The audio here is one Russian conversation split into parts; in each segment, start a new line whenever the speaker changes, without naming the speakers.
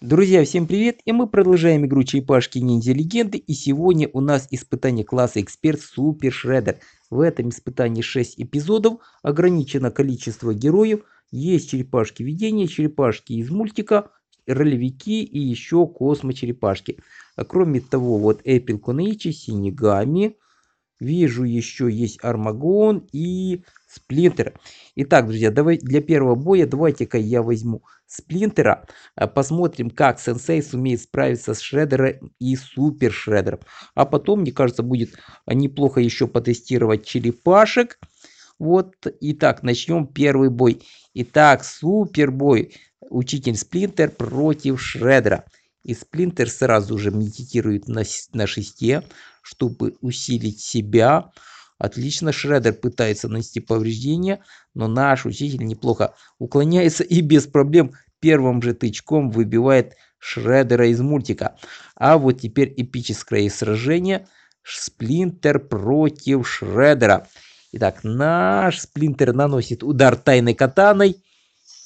Друзья, всем привет! И мы продолжаем игру Черепашки Ниндзя Легенды. И сегодня у нас испытание класса Эксперт Супер Шреддер. В этом испытании 6 эпизодов, ограничено количество героев, есть черепашки видения, черепашки из мультика, ролевики и еще космочерепашки. А кроме того, вот Эппл Кунаичи, Синегами, вижу еще есть Армагон и сплинтера. Итак, друзья, давай для первого боя давайте-ка я возьму сплинтера. Э, посмотрим, как сенсей сумеет справиться с шредером и супер шредером. А потом, мне кажется, будет неплохо еще потестировать черепашек. Вот, итак, начнем первый бой. Итак, супер бой. Учитель Сплинтер против Шредера. И Сплинтер сразу же медитирует на, на шесте, чтобы усилить себя. Отлично, Шредер пытается нанести повреждения, но наш учитель неплохо уклоняется и без проблем первым же тычком выбивает Шредера из мультика. А вот теперь эпическое сражение Сплинтер против Шредера. Итак, наш Сплинтер наносит удар тайной катаной.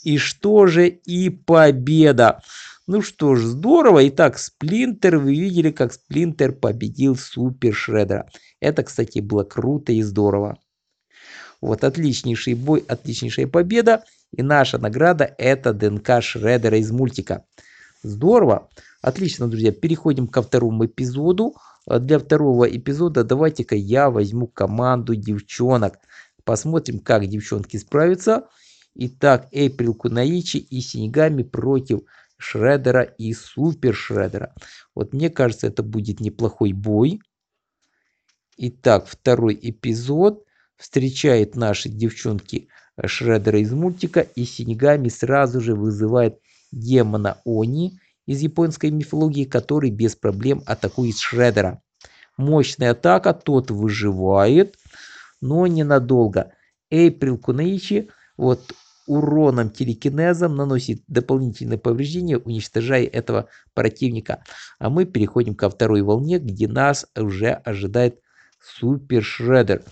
И что же? И победа. Ну что ж, здорово. Итак, Сплинтер, вы видели, как Сплинтер победил Супер Шредера. Это, кстати, было круто и здорово. Вот отличнейший бой, отличнейшая победа. И наша награда это ДНК Шредера из мультика. Здорово. Отлично, друзья. Переходим ко второму эпизоду. А для второго эпизода давайте-ка я возьму команду девчонок. Посмотрим, как девчонки справятся. Итак, Эйприл Кунаичи и Синегами против Шредера и Супер Шредера. Вот мне кажется, это будет неплохой бой. Итак, второй эпизод встречает наши девчонки э, Шредера из мультика и Синегами сразу же вызывает демона Они из японской мифологии, который без проблем атакует Шредера. Мощная атака, тот выживает, но ненадолго. Эйприл Кунаичи, вот уроном телекинезом наносит дополнительные повреждения, уничтожая этого противника. А мы переходим ко второй волне, где нас уже ожидает Супер Шреддер.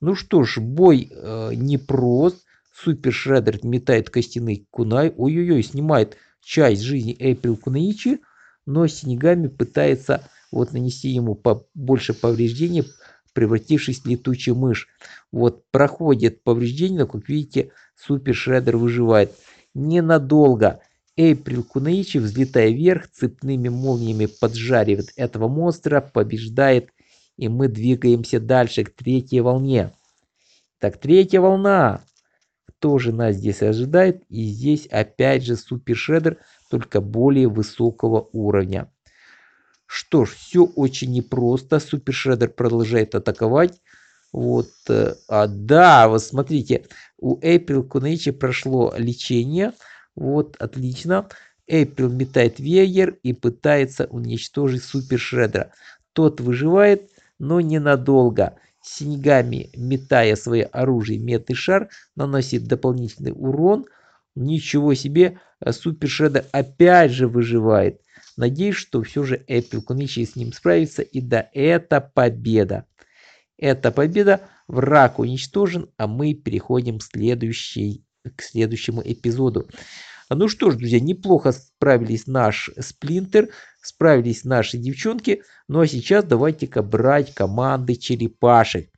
Ну что ж, бой э, непрост. Супер Шреддер метает костяный кунай. Ой-ой-ой, снимает часть жизни Эйприл Кунаичи, но Синегами пытается вот нанести ему побольше повреждений, превратившись в летучую мышь. Вот, проходит повреждение, но, как видите, Супер Шреддер выживает. Ненадолго. Эйприл Кунаичи, взлетая вверх, цепными молниями поджаривает этого монстра, побеждает, и мы двигаемся дальше к третьей волне. Так, третья волна. Кто же нас здесь ожидает? И здесь опять же Супер Шреддер, только более высокого уровня. Что ж, все очень непросто. Супер Шреддер продолжает атаковать. Вот, э, а, да, вот смотрите, у Эйприл Кунечи прошло лечение. Вот, отлично. Эйприл метает веер и пытается уничтожить Супер Шреддера. Тот выживает, но ненадолго. Синегами, метая свое оружие, метный шар, наносит дополнительный урон. Ничего себе, э, Супер Шреддер опять же выживает. Надеюсь, что все же Apple Conviction с ним справится. И да, это победа. Эта победа враг уничтожен, а мы переходим к, следующей, к следующему эпизоду. Ну что ж, друзья, неплохо справились наш сплинтер, справились наши девчонки. Ну а сейчас давайте-ка брать команды черепашек.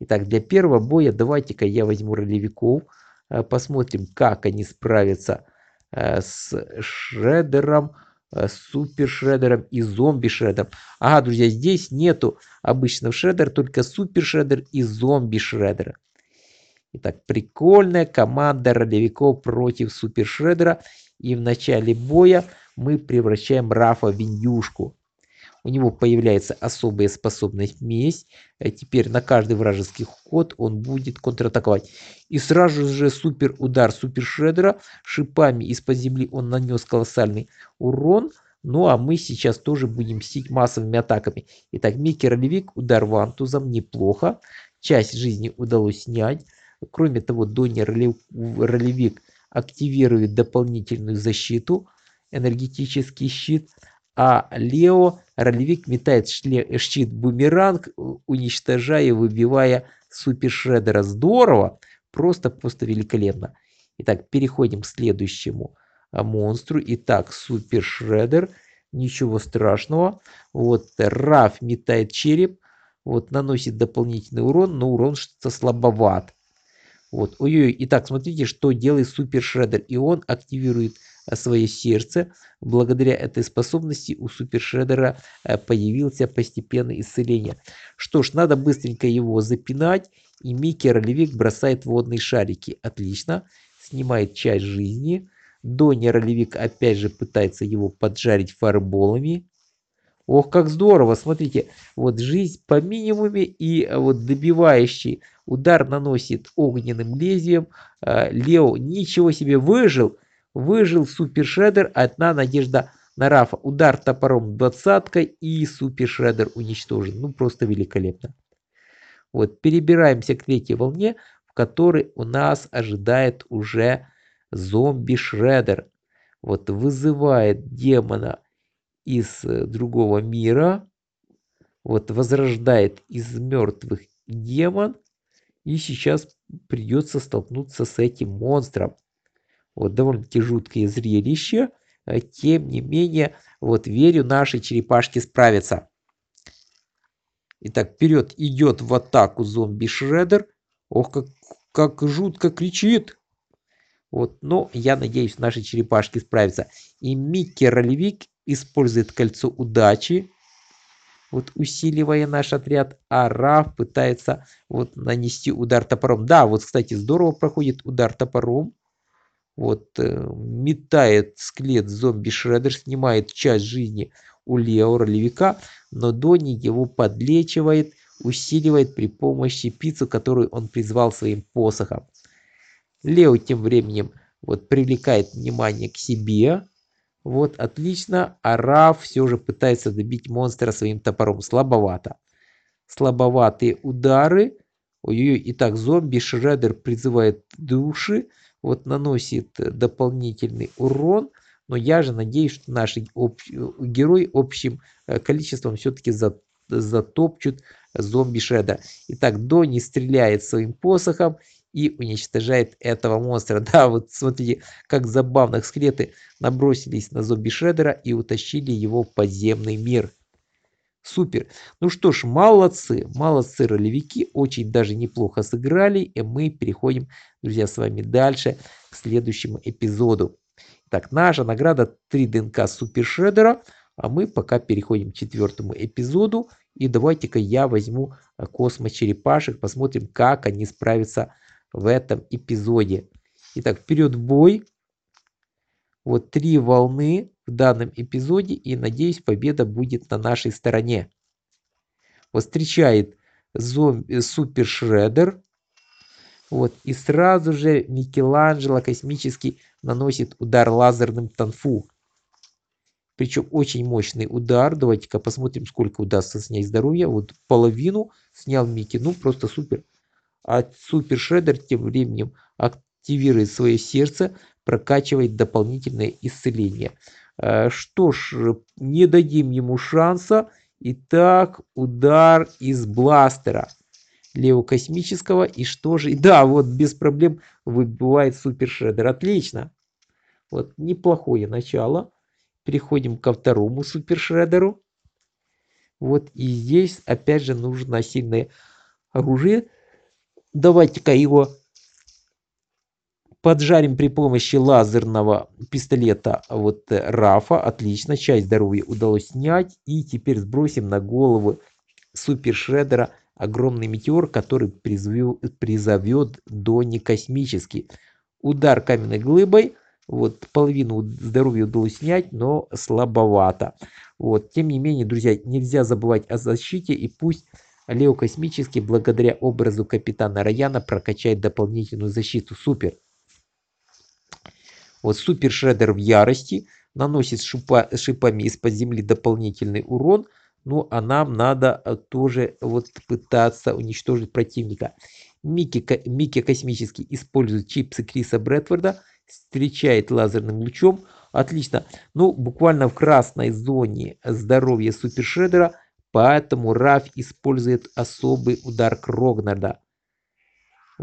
Итак, для первого боя давайте-ка я возьму ролевиков. Э, посмотрим, как они справятся э, с Шредером. Э, супер шредером и зомби шредером. Ага, друзья, здесь нету обычного шредера, только супер шредер и зомби шредера. Итак, прикольная команда ролевиков против супер шредера. И в начале боя мы превращаем Рафа в индюшку у него появляется особая способность месть. Э, теперь на каждый вражеский ход он будет контратаковать. И сразу же супер удар супер шредера. Шипами из-под земли он нанес колоссальный урон. Ну а мы сейчас тоже будем мстить массовыми атаками. Итак, Микки Ролевик, удар вантузом, неплохо. Часть жизни удалось снять. Кроме того, Донни Ролевик активирует дополнительную защиту, энергетический щит а Лео Ролевик метает щит-бумеранг, э, уничтожая и выбивая супершредера. Здорово! Просто, просто великолепно. Итак, переходим к следующему а, монстру. Итак, супершредер. Ничего страшного. Вот Раф метает череп. Вот наносит дополнительный урон, но урон что-то слабоват. Вот, ой-ой, итак, смотрите, что делает Супер Шреддер. И он активирует свое сердце. Благодаря этой способности у супершредера э, появился постепенное исцеление. Что ж, надо быстренько его запинать. И Микки ролевик бросает водные шарики. Отлично. Снимает часть жизни. Донни ролевик опять же пытается его поджарить фарболами. Ох, как здорово, смотрите, вот жизнь по минимуме и э, вот добивающий удар наносит огненным лезвием. Э, Лео ничего себе выжил, Выжил супершредер, одна надежда на Рафа. Удар топором двадцаткой и супершредер уничтожен. Ну просто великолепно. Вот, перебираемся к третьей волне, в которой у нас ожидает уже зомби-шредер. Вот, вызывает демона из э, другого мира. Вот, возрождает из мертвых демон. И сейчас придется столкнуться с этим монстром. Вот довольно-таки жуткое зрелище. Э, тем не менее, вот верю, наши черепашки справятся. Итак, вперед идет в атаку зомби Шредер. Ох, как, как жутко кричит. Вот, но я надеюсь, наши черепашки справятся. И Микки Ролевик использует кольцо удачи, вот усиливая наш отряд, а Раф пытается вот нанести удар топором. Да, вот, кстати, здорово проходит удар топором вот э, метает скелет зомби Шреддер, снимает часть жизни у Лео Ролевика, но Донни его подлечивает, усиливает при помощи пиццу, которую он призвал своим посохом. Лео тем временем вот привлекает внимание к себе. Вот, отлично. А Раф все же пытается добить монстра своим топором. Слабовато. Слабоватые удары. Ой-ой-ой, итак, зомби Шреддер призывает души вот наносит э, дополнительный урон, но я же надеюсь, что наши общ... Э, герои общим э, количеством все-таки затопчут зомби Шеда. Итак, Донни стреляет своим посохом и уничтожает этого монстра. Да, вот смотрите, как забавно скелеты набросились на зомби Шредера и утащили его в подземный мир. Супер. Ну что ж, молодцы, молодцы ролевики, очень даже неплохо сыграли, и мы переходим, друзья, с вами дальше к следующему эпизоду. Так, наша награда 3 ДНК Супер Шредера, а мы пока переходим к четвертому эпизоду, и давайте-ка я возьму э, космочерепашек, посмотрим, как они справятся в этом эпизоде. Итак, вперед бой. Вот три волны в данном эпизоде и надеюсь победа будет на нашей стороне. встречает зомби, э, Супер Шредер. Вот, и сразу же Микеланджело космически наносит удар лазерным танфу. Причем очень мощный удар. Давайте-ка посмотрим, сколько удастся снять здоровья. Вот половину снял Микки. Ну, просто супер. А Супер Шредер тем временем активирует свое сердце, прокачивает дополнительное исцеление. Э, что ж, не дадим ему шанса. Итак, удар из бластера левокосмического. И что же? Да, вот без проблем выбивает супер Отлично. Вот неплохое начало. Переходим ко второму супер Вот и здесь опять же нужно сильное оружие. Давайте-ка его Поджарим при помощи лазерного пистолета вот э, Рафа. Отлично, часть здоровья удалось снять. И теперь сбросим на голову супер шредера огромный метеор, который призвел, призовет до некосмический. Удар каменной глыбой. Вот половину здоровья удалось снять, но слабовато. Вот, тем не менее, друзья, нельзя забывать о защите и пусть Лео Космический благодаря образу капитана Раяна прокачает дополнительную защиту супер. Вот Супер Шредер в ярости, наносит шипа, шипами из-под земли дополнительный урон. Ну, а нам надо э, тоже вот пытаться уничтожить противника. Микки, Микки Космический использует чипсы Криса Брэдфорда, встречает лазерным лучом. Отлично. Ну, буквально в красной зоне здоровья Супершредера, поэтому Раф использует особый удар Крогнарда.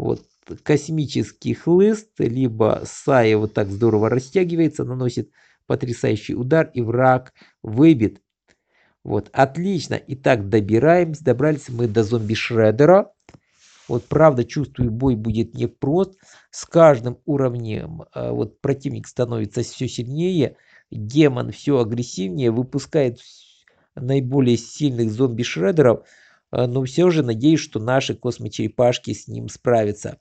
Вот космический хлыст, либо Сая вот так здорово растягивается, наносит потрясающий удар, и враг выбит. Вот, отлично. Итак, добираемся, добрались мы до зомби Шредера. Вот, правда, чувствую, бой будет непрост. С каждым уровнем э, вот противник становится все сильнее, демон все агрессивнее, выпускает наиболее сильных зомби-шредеров. А, но все же надеюсь, что наши космочерепашки с ним справятся.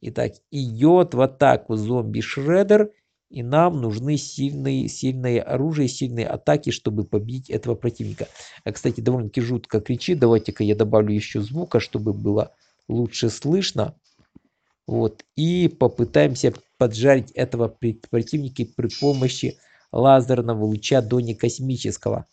Итак, идет в атаку зомби Шредер, и нам нужны сильные, сильные оружие, сильные атаки, чтобы побить этого противника. А, кстати, довольно-таки жутко кричит. Давайте-ка я добавлю еще звука, чтобы было лучше слышно. Вот, и попытаемся поджарить этого противника при помощи лазерного луча Дони Космического.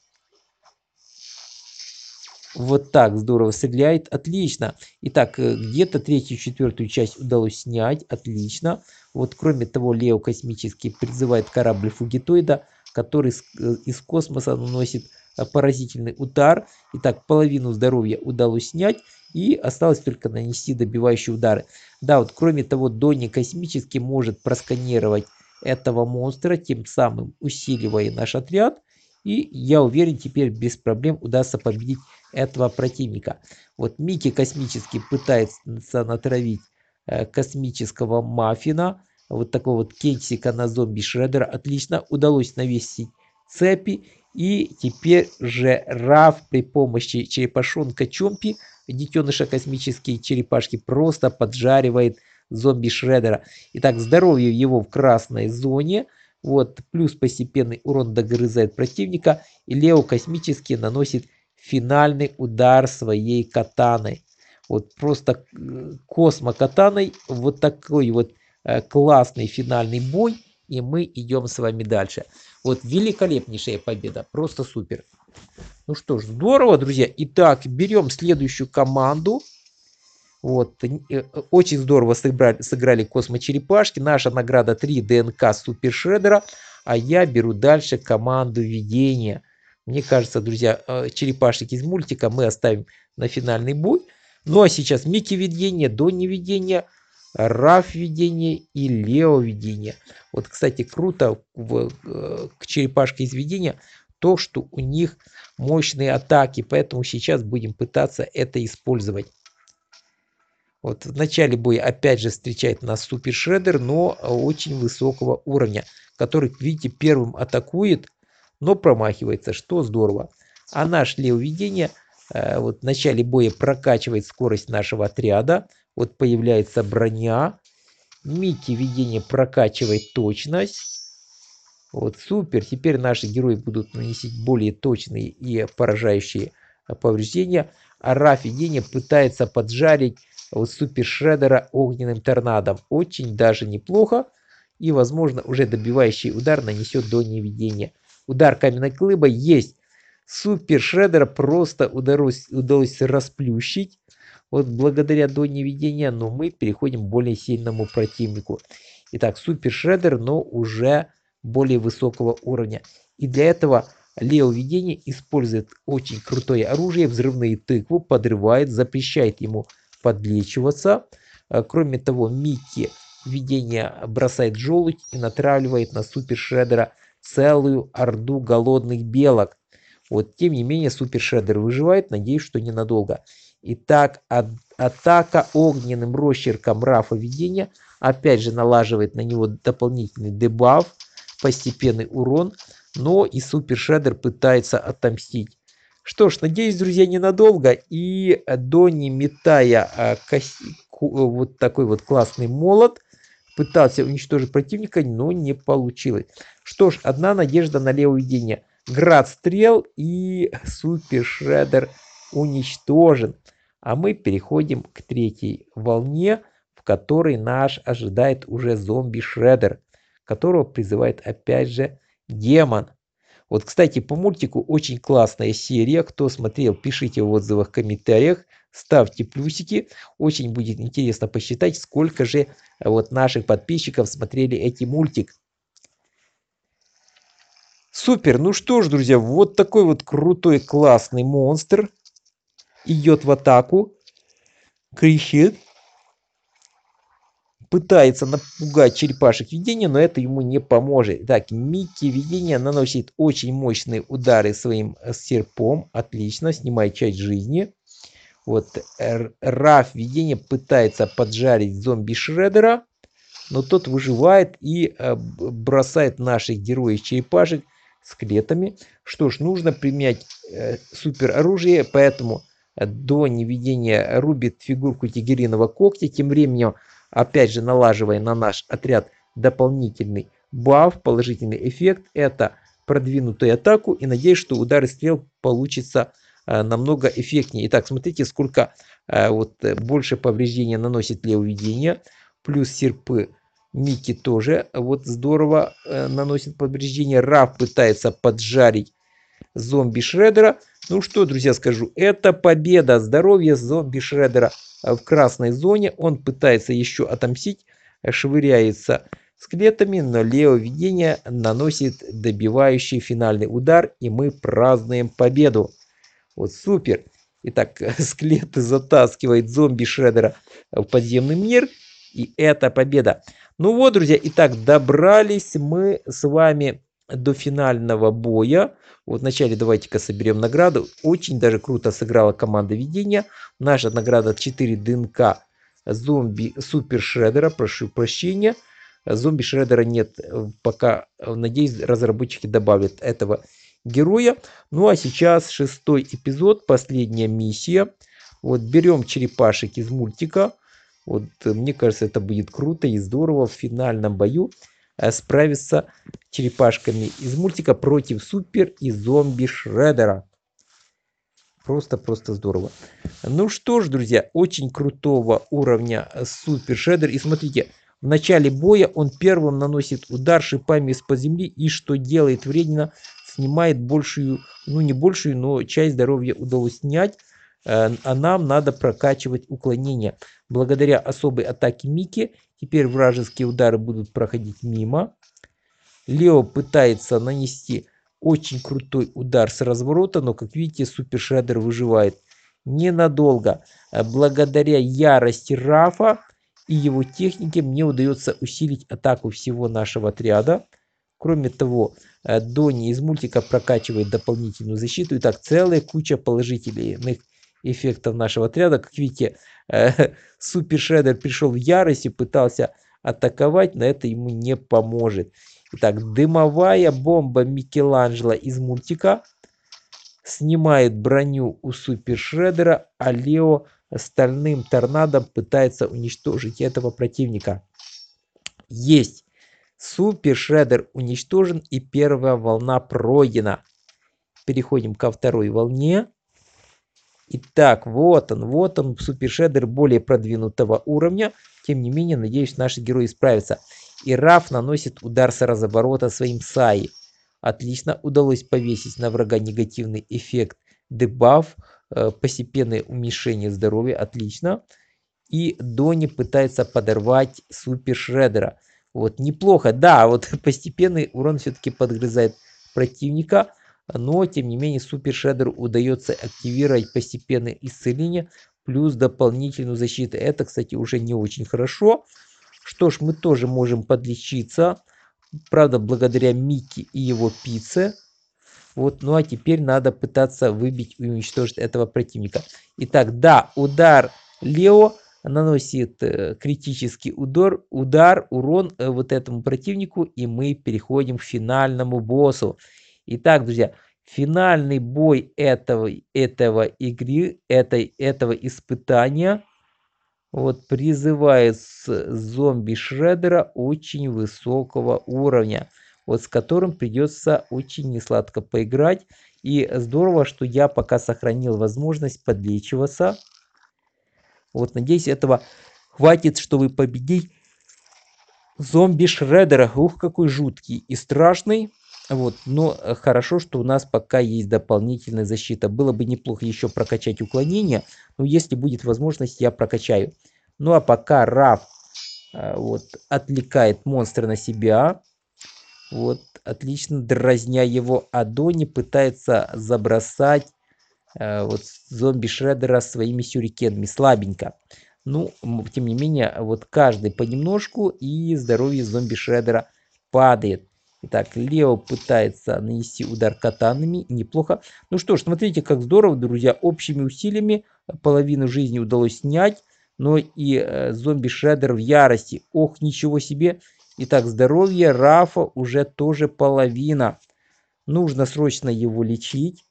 Вот так здорово стреляет. Отлично. Итак, э, где-то третью, четвертую часть удалось снять. Отлично. Вот кроме того, Лео космический призывает корабль фугитоида, который э, из космоса наносит э, поразительный удар. Итак, половину здоровья удалось снять. И осталось только нанести добивающие удары. Да, вот кроме того, Донни космически может просканировать этого монстра, тем самым усиливая наш отряд. И я уверен, теперь без проблем удастся победить этого противника. Вот Микки космически пытается натравить э, космического маффина. Вот такого вот кексика на зомби Шреддера. Отлично удалось навесить цепи. И теперь же Раф при помощи черепашонка Чомпи, детеныша космические черепашки, просто поджаривает зомби Шреддера. Итак, здоровье его в красной зоне. Вот, плюс постепенный урон догрызает противника, и Лео космически наносит финальный удар своей катаной. Вот просто э, космо катаной вот такой вот э, классный финальный бой, и мы идем с вами дальше. Вот великолепнейшая победа, просто супер. Ну что ж, здорово, друзья. Итак, берем следующую команду. Вот. Э, э, очень здорово сыграли, сыграли космочерепашки. Наша награда 3 ДНК супершредера. А я беру дальше команду видения. Мне кажется, друзья, э, черепашек из мультика мы оставим на финальный бой. Ну а сейчас Микки видение, Донни видение, Раф видение и Лео видение. Вот, кстати, круто в, к черепашке из видения то, что у них мощные атаки. Поэтому сейчас будем пытаться это использовать. Вот в начале боя опять же встречает нас Супер Шреддер, но э, очень высокого уровня, который, видите, первым атакует, но промахивается, что здорово. А наш Лео Видение э, вот в начале боя прокачивает скорость нашего отряда, вот появляется броня, Микки Видение прокачивает точность, вот супер, теперь наши герои будут наносить более точные и поражающие э, повреждения, а Раф Видение пытается поджарить вот супе Шредера огненным торнадом. Очень даже неплохо. И, возможно, уже добивающий удар нанесет до неведения. Удар каменной клыба есть. Супер Шредера просто удалось, удалось расплющить. Вот благодаря до неведения, но мы переходим к более сильному противнику. Итак, Супер Шредер, но уже более высокого уровня. И для этого Лео Видение использует очень крутое оружие, взрывные тыкву, подрывает, запрещает ему подлечиваться. Э, кроме того, Микки видение бросает желудь и натравливает на Супер Шредера целую орду голодных белок. Вот, тем не менее, Супер Шредер выживает, надеюсь, что ненадолго. Итак, атака огненным росчерком Рафа видения опять же налаживает на него дополнительный дебаф, постепенный урон, но и Супер Шредер пытается отомстить. Что ж, надеюсь, друзья, ненадолго. И э, Донни, метая э, косику, э, вот такой вот классный молот, пытался уничтожить противника, но не получилось. Что ж, одна надежда на левое видение. Град стрел и супер шредер уничтожен. А мы переходим к третьей волне, в которой наш ожидает уже зомби-шредер, которого призывает опять же демон. Вот, кстати, по мультику очень классная серия. Кто смотрел, пишите в отзывах, в комментариях, ставьте плюсики. Очень будет интересно посчитать, сколько же э, вот наших подписчиков смотрели эти мультик. Супер, ну что ж, друзья, вот такой вот крутой, классный монстр идет в атаку. Кричит пытается напугать черепашек видения, но это ему не поможет. Так, Микки видения наносит очень мощные удары своим э, серпом. Отлично, снимает часть жизни. Вот Раф видения пытается поджарить зомби Шредера, но тот выживает и э, бросает наших героев черепашек скелетами. Что ж, нужно применять э, супер оружие, поэтому э, до неведения рубит фигурку тигериного когтя. Тем временем опять же налаживая на наш отряд дополнительный баф, положительный эффект, это продвинутую атаку и надеюсь, что удары стрел получится э, намного эффектнее. Итак, смотрите, сколько э, вот э, больше повреждения наносит левоведение, плюс серпы Микки тоже вот здорово наносит повреждения. Раф пытается поджарить зомби Шредера. Ну что, друзья, скажу, это победа здоровья зомби Шредера в красной зоне. Он пытается еще отомстить, швыряется скелетами, но Лео Видение наносит добивающий финальный удар, и мы празднуем победу. Вот супер. Итак, скелет затаскивает зомби Шредера в подземный мир, и это победа. Ну вот, друзья, итак, добрались мы с вами до финального боя. Вот вначале давайте-ка соберем награду. Очень даже круто сыграла команда ведения. Наша награда 4 ДНК зомби супер шредера. Прошу прощения. Зомби шредера нет пока. Надеюсь, разработчики добавят этого героя. Ну а сейчас шестой эпизод, последняя миссия. Вот берем черепашек из мультика. Вот мне кажется, это будет круто и здорово в финальном бою. Э, справиться черепашками из мультика против супер и зомби Шредера. Просто-просто здорово. Ну что ж, друзья, очень крутого уровня э, супер Шредер. И смотрите, в начале боя он первым наносит удар шипами из-под земли и что делает вредно, снимает большую, ну не большую, но часть здоровья удалось снять. Э, а нам надо прокачивать уклонение. Благодаря особой атаке Мики теперь вражеские удары будут проходить мимо. Лео пытается нанести очень крутой удар с разворота, но, как видите, Супер Шредер выживает ненадолго. Э, благодаря ярости Рафа и его технике мне удается усилить атаку всего нашего отряда. Кроме того, э, Донни из мультика прокачивает дополнительную защиту. и так целая куча положительных эффектов нашего отряда, как видите, э, Супер Шредер пришел в ярость и пытался атаковать, но это ему не поможет. Итак, дымовая бомба Микеланджело из мультика снимает броню у Супер Шредера, а Лео остальным торнадом пытается уничтожить этого противника. Есть! Супер Шредер уничтожен и первая волна пройдена. Переходим ко второй волне. Итак, вот он, вот он, супершедер более продвинутого уровня. Тем не менее, надеюсь, наши герои справятся. И Раф наносит удар с разоборота своим Саи. Отлично удалось повесить на врага негативный эффект дебаф, э, постепенное уменьшение здоровья, отлично. И Дони пытается подорвать Супер Вот неплохо, да, вот постепенный урон все-таки подгрызает противника но тем не менее супер шедер удается активировать постепенное исцеление плюс дополнительную защиту. Это, кстати, уже не очень хорошо. Что ж, мы тоже можем подлечиться. Правда, благодаря Микки и его пицце. Вот, ну а теперь надо пытаться выбить и уничтожить этого противника. Итак, да, удар Лео наносит э, критический удар, удар, урон э, вот этому противнику. И мы переходим к финальному боссу. Итак, друзья, финальный бой этого, этого игры, этой, этого испытания вот, призывает зомби Шредера очень высокого уровня, вот с которым придется очень несладко поиграть. И здорово, что я пока сохранил возможность подлечиваться. Вот, надеюсь, этого хватит, чтобы победить зомби Шредера. Ух, какой жуткий и страшный. Вот. Но э, хорошо, что у нас пока есть дополнительная защита. Было бы неплохо еще прокачать уклонение, но если будет возможность, я прокачаю. Ну а пока Раф э, вот, отвлекает монстра на себя. Вот, отлично, дразня его Адони, пытается забросать э, вот зомби Шреддера своими сюрикенами слабенько. Ну, тем не менее, вот каждый понемножку и здоровье зомби Шреддера падает. Итак, Лео пытается нанести удар катанами. Неплохо. Ну что ж, смотрите, как здорово, друзья. Общими усилиями э, половину жизни удалось снять. Но и э, зомби Шреддер в ярости. Ох, ничего себе. Итак, здоровье Рафа уже тоже половина. Нужно срочно его лечить.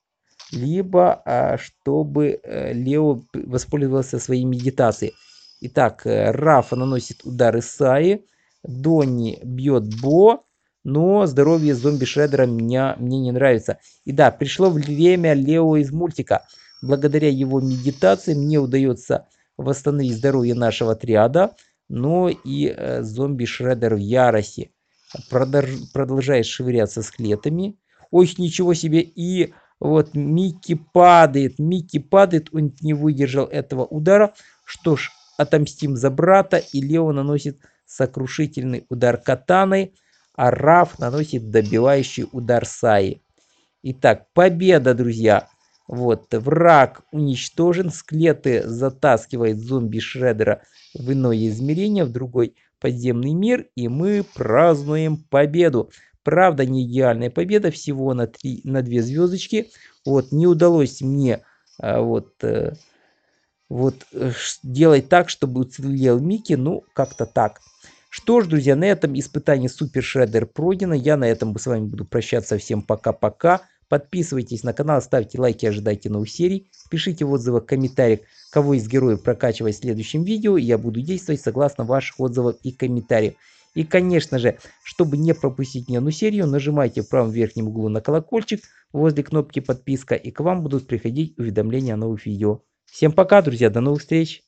Либо, э, чтобы э, Лео воспользовался своей медитацией. Итак, э, Рафа наносит удары Саи. Донни бьет Бо. Но здоровье зомби Шредера меня, мне не нравится. И да, пришло время Лео из мультика. Благодаря его медитации мне удается восстановить здоровье нашего триада. Но и э, зомби Шредер в ярости. Продолж, продолжает швыряться с Ой, ничего себе. И вот Микки падает. Микки падает. Он не выдержал этого удара. Что ж, отомстим за брата. И Лео наносит сокрушительный удар катаной. Араф наносит добивающий удар Саи. Итак, победа, друзья. Вот, враг уничтожен, склеты затаскивает зомби Шредера в иное измерение, в другой подземный мир, и мы празднуем победу. Правда, не идеальная победа, всего на, три, на две звездочки. Вот, не удалось мне а, вот, э, вот э, делать так, чтобы уцелел Микки, ну, как-то так. Что ж, друзья, на этом испытание Супер Шреддер пройдено. Я на этом с вами буду прощаться. Всем пока-пока. Подписывайтесь на канал, ставьте лайки, ожидайте новых серий. Пишите в отзывах, комментариях, кого из героев прокачивать в следующем видео. Я буду действовать согласно ваших отзывов и комментариев. И, конечно же, чтобы не пропустить ни одну серию, нажимайте в правом верхнем углу на колокольчик возле кнопки подписка, и к вам будут приходить уведомления о новых видео. Всем пока, друзья, до новых встреч!